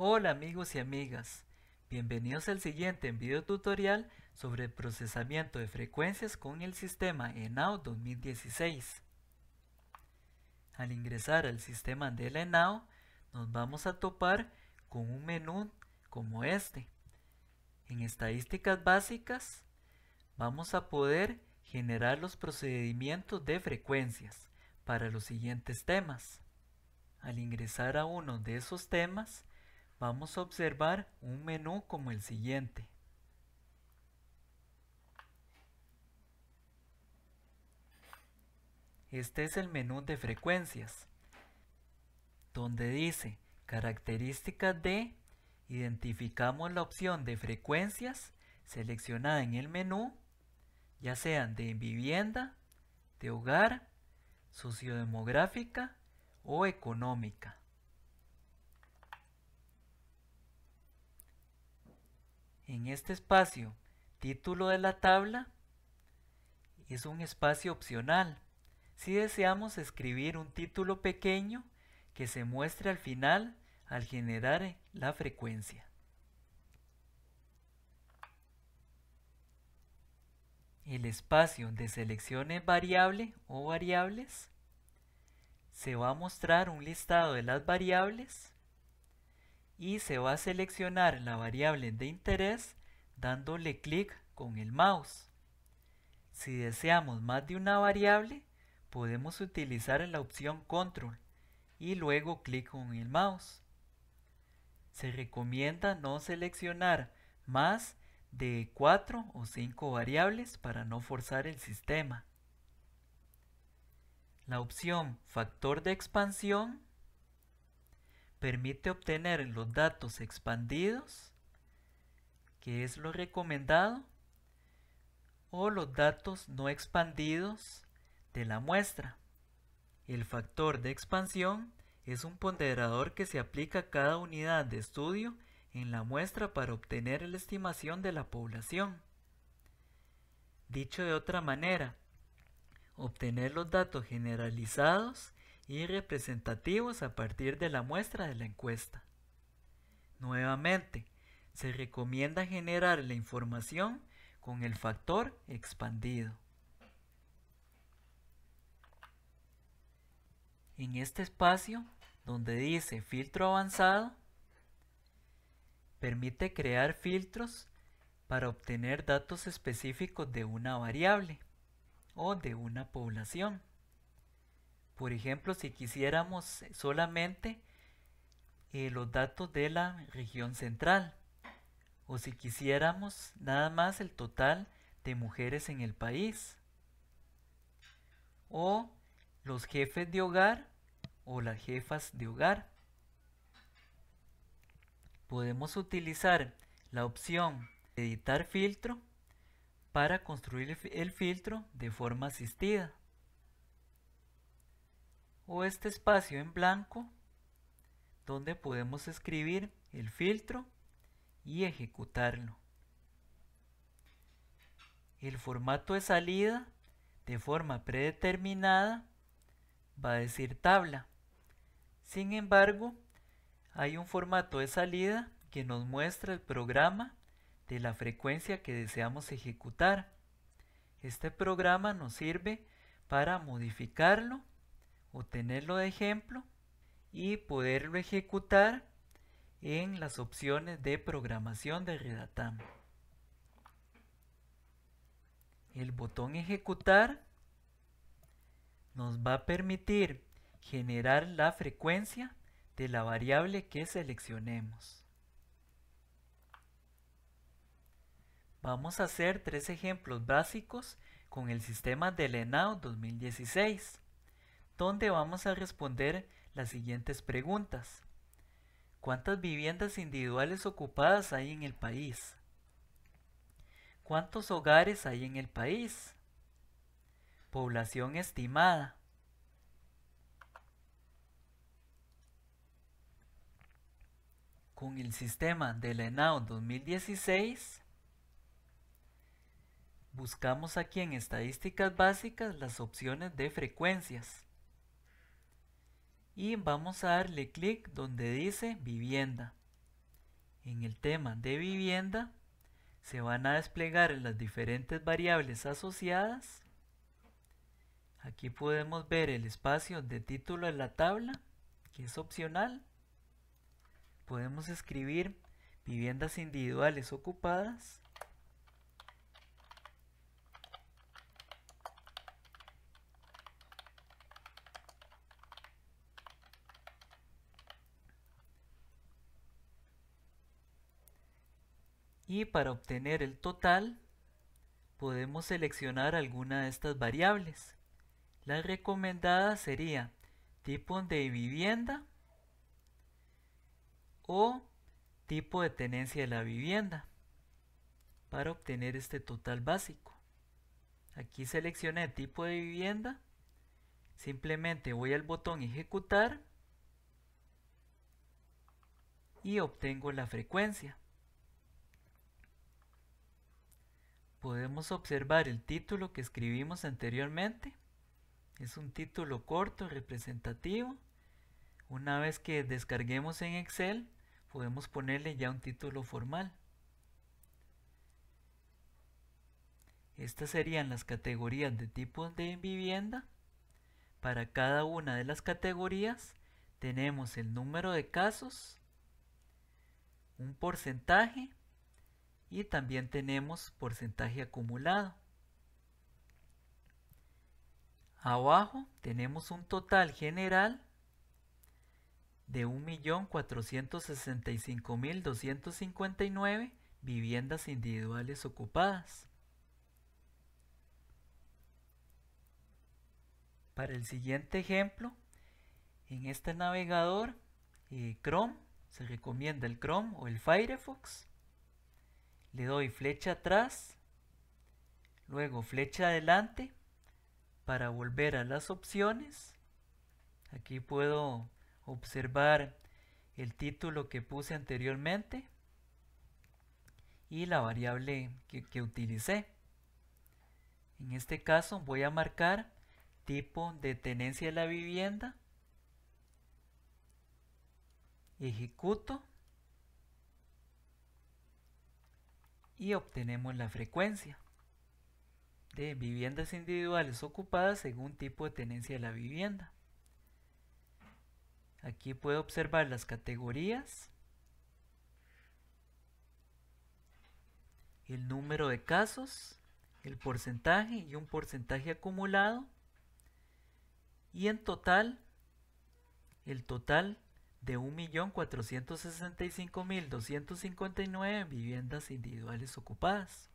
Hola amigos y amigas, bienvenidos al siguiente video tutorial sobre procesamiento de frecuencias con el sistema ENAO 2016. Al ingresar al sistema del ENAO nos vamos a topar con un menú como este. En estadísticas básicas vamos a poder generar los procedimientos de frecuencias para los siguientes temas. Al ingresar a uno de esos temas Vamos a observar un menú como el siguiente. Este es el menú de frecuencias, donde dice características de, identificamos la opción de frecuencias seleccionada en el menú, ya sean de vivienda, de hogar, sociodemográfica o económica. En este espacio, título de la tabla es un espacio opcional. Si deseamos escribir un título pequeño que se muestre al final al generar la frecuencia. El espacio de selecciones variable o variables se va a mostrar un listado de las variables y se va a seleccionar la variable de interés dándole clic con el mouse. Si deseamos más de una variable, podemos utilizar la opción control y luego clic con el mouse. Se recomienda no seleccionar más de cuatro o 5 variables para no forzar el sistema. La opción factor de expansión permite obtener los datos expandidos, que es lo recomendado, o los datos no expandidos de la muestra. El factor de expansión es un ponderador que se aplica a cada unidad de estudio en la muestra para obtener la estimación de la población. Dicho de otra manera, obtener los datos generalizados y representativos a partir de la muestra de la encuesta. Nuevamente, se recomienda generar la información con el factor expandido. En este espacio, donde dice filtro avanzado, permite crear filtros para obtener datos específicos de una variable o de una población. Por ejemplo, si quisiéramos solamente eh, los datos de la región central, o si quisiéramos nada más el total de mujeres en el país, o los jefes de hogar o las jefas de hogar. Podemos utilizar la opción editar filtro para construir el filtro de forma asistida o este espacio en blanco donde podemos escribir el filtro y ejecutarlo. El formato de salida de forma predeterminada va a decir tabla. Sin embargo, hay un formato de salida que nos muestra el programa de la frecuencia que deseamos ejecutar. Este programa nos sirve para modificarlo obtenerlo de ejemplo y poderlo ejecutar en las opciones de programación de Redatam. El botón ejecutar nos va a permitir generar la frecuencia de la variable que seleccionemos. Vamos a hacer tres ejemplos básicos con el sistema de ENAO 2016 donde vamos a responder las siguientes preguntas. ¿Cuántas viviendas individuales ocupadas hay en el país? ¿Cuántos hogares hay en el país? Población estimada. Con el sistema de la ENAO 2016, buscamos aquí en estadísticas básicas las opciones de frecuencias y vamos a darle clic donde dice vivienda. En el tema de vivienda se van a desplegar las diferentes variables asociadas. Aquí podemos ver el espacio de título de la tabla, que es opcional. Podemos escribir viviendas individuales ocupadas y para obtener el total podemos seleccionar alguna de estas variables. La recomendada sería tipo de vivienda o tipo de tenencia de la vivienda para obtener este total básico. Aquí seleccioné tipo de vivienda, simplemente voy al botón ejecutar y obtengo la frecuencia. podemos observar el título que escribimos anteriormente. Es un título corto, representativo. Una vez que descarguemos en Excel, podemos ponerle ya un título formal. Estas serían las categorías de tipos de vivienda. Para cada una de las categorías tenemos el número de casos, un porcentaje y también tenemos porcentaje acumulado. Abajo tenemos un total general de 1.465.259 viviendas individuales ocupadas. Para el siguiente ejemplo, en este navegador eh, Chrome, se recomienda el Chrome o el Firefox, le doy flecha atrás, luego flecha adelante para volver a las opciones. Aquí puedo observar el título que puse anteriormente y la variable que, utilicé. En este caso voy a marcar tipo de tenencia de la vivienda, ejecuto y obtenemos la frecuencia de viviendas individuales ocupadas según tipo de tenencia de la vivienda. Aquí puedo observar las categorías, el número de casos, el porcentaje y un porcentaje acumulado y en total, el total de 1.465.259 viviendas individuales ocupadas.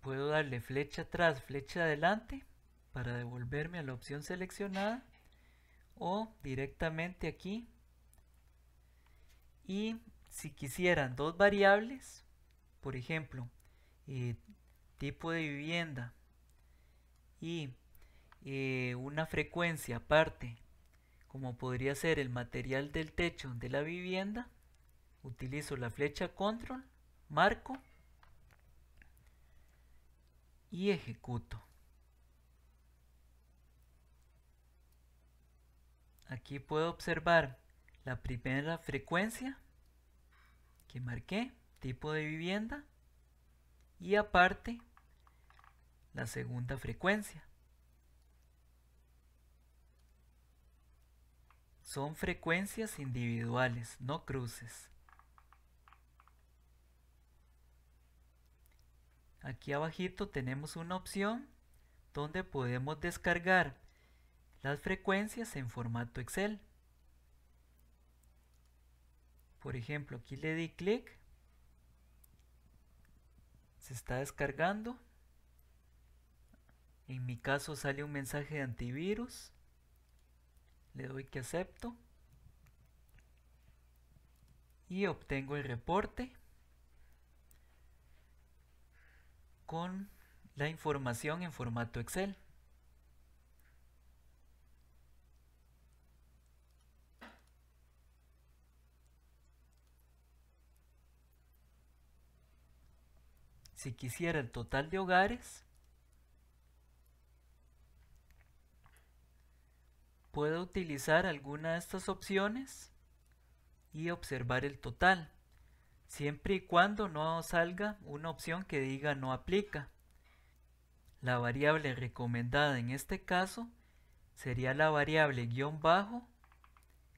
Puedo darle flecha atrás, flecha adelante para devolverme a la opción seleccionada o directamente aquí. Y si quisieran dos variables, por ejemplo, eh, tipo de vivienda y eh, una frecuencia aparte como podría ser el material del techo de la vivienda, utilizo la flecha control, marco y ejecuto. Aquí puedo observar la primera frecuencia que marqué, tipo de vivienda, y aparte la segunda frecuencia. Son frecuencias individuales, no cruces. Aquí abajito tenemos una opción donde podemos descargar las frecuencias en formato Excel. Por ejemplo, aquí le di clic. Se está descargando. En mi caso sale un mensaje de antivirus. Le doy que acepto. Y obtengo el reporte con la información en formato Excel. Si quisiera el total de hogares, puedo utilizar alguna de estas opciones y observar el total, siempre y cuando no salga una opción que diga no aplica. La variable recomendada en este caso sería la variable guión bajo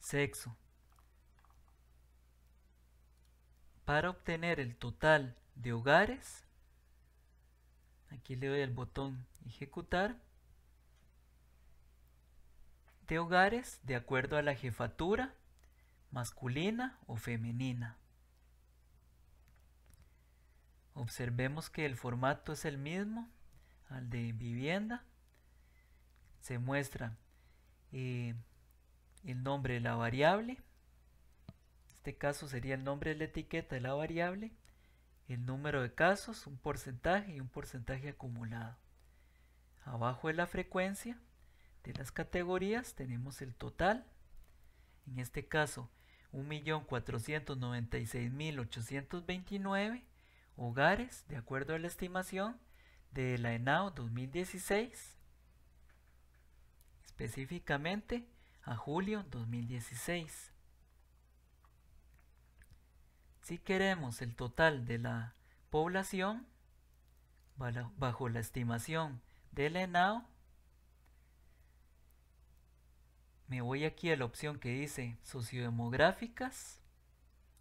sexo. Para obtener el total de hogares, aquí le doy el botón ejecutar de hogares de acuerdo a la jefatura masculina o femenina. Observemos que el formato es el mismo al de vivienda. Se muestra eh, el nombre de la variable. En este caso sería el nombre de la etiqueta de la variable, el número de casos, un porcentaje y un porcentaje acumulado. Abajo es la frecuencia de las categorías tenemos el total, en este caso 1.496.829 hogares, de acuerdo a la estimación de la ENAO 2016, específicamente a julio 2016. Si queremos el total de la población, bajo la estimación de la ENAO, me voy aquí a la opción que dice sociodemográficas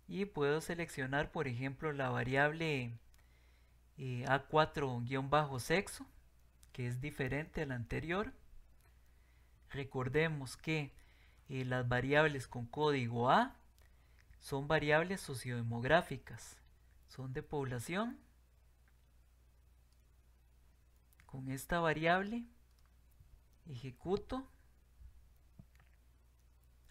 y puedo seleccionar por ejemplo la variable eh, A4-sexo que es diferente a la anterior recordemos que eh, las variables con código A son variables sociodemográficas son de población con esta variable ejecuto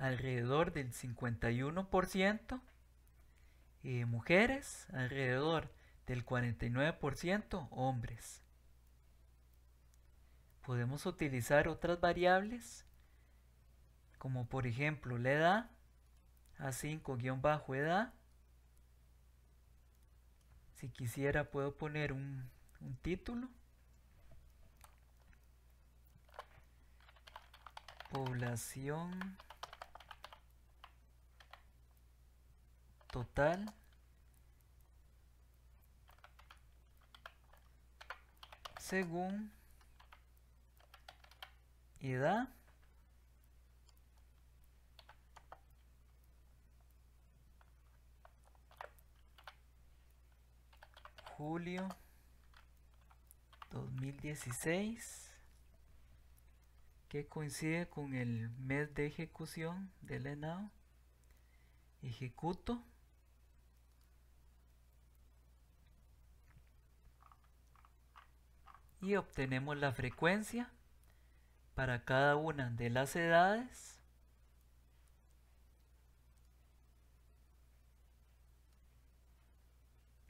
alrededor del 51%, eh, mujeres alrededor del 49% hombres. Podemos utilizar otras variables como por ejemplo la edad, A5-edad. Si quisiera puedo poner un, un título. Población total según edad julio 2016 que coincide con el mes de ejecución del ENAO ejecuto y obtenemos la frecuencia para cada una de las edades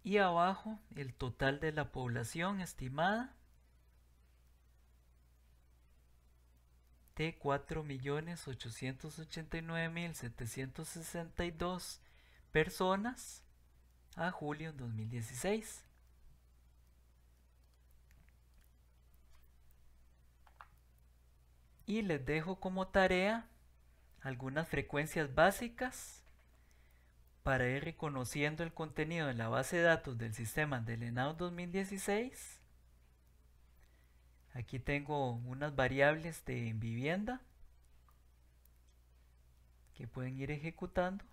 y abajo el total de la población estimada de 4.889.762 personas a julio 2016. y les dejo como tarea algunas frecuencias básicas para ir reconociendo el contenido de la base de datos del sistema del ENAO 2016. Aquí tengo unas variables de vivienda que pueden ir ejecutando.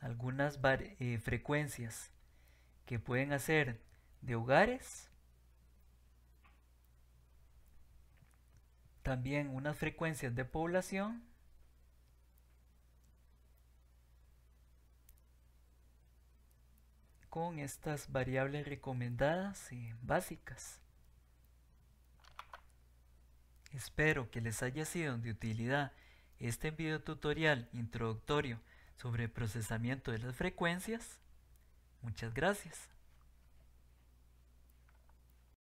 Algunas eh, frecuencias que pueden hacer de hogares. También unas frecuencias de población. con estas variables recomendadas y básicas. Espero que les haya sido de utilidad este video tutorial introductorio sobre procesamiento de las frecuencias. Muchas gracias.